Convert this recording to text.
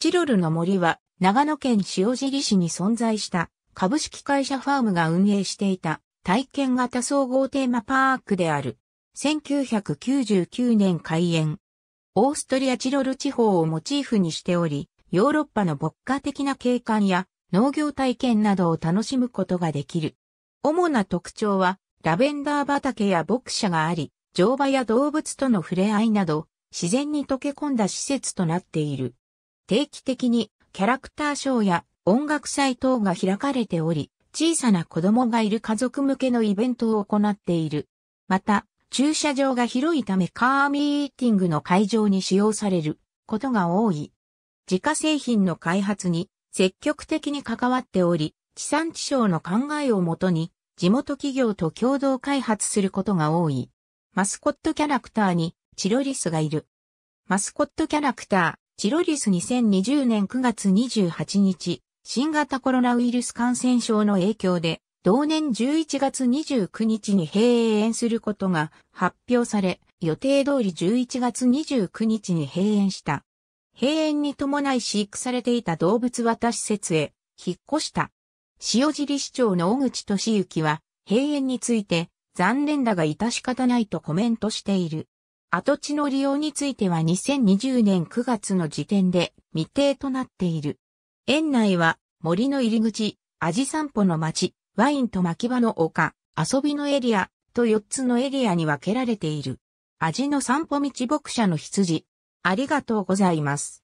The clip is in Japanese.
チロルの森は長野県塩尻市に存在した株式会社ファームが運営していた体験型総合テーマパークである。1999年開園。オーストリアチロル地方をモチーフにしており、ヨーロッパの牧歌的な景観や農業体験などを楽しむことができる。主な特徴はラベンダー畑や牧舎があり、乗馬や動物との触れ合いなど、自然に溶け込んだ施設となっている。定期的にキャラクターショーや音楽祭等が開かれており、小さな子供がいる家族向けのイベントを行っている。また、駐車場が広いためカーミーティングの会場に使用されることが多い。自家製品の開発に積極的に関わっており、地産地消の考えをもとに地元企業と共同開発することが多い。マスコットキャラクターにチロリスがいる。マスコットキャラクター。チロリス2020年9月28日、新型コロナウイルス感染症の影響で、同年11月29日に閉園することが発表され、予定通り11月29日に閉園した。閉園に伴い飼育されていた動物渡施設へ引っ越した。塩尻市長の小口敏之は、閉園について、残念だが致し方ないとコメントしている。跡地の利用については2020年9月の時点で未定となっている。園内は森の入り口、アジ散歩の街、ワインと牧場の丘、遊びのエリアと4つのエリアに分けられている。アジの散歩道牧者の羊。ありがとうございます。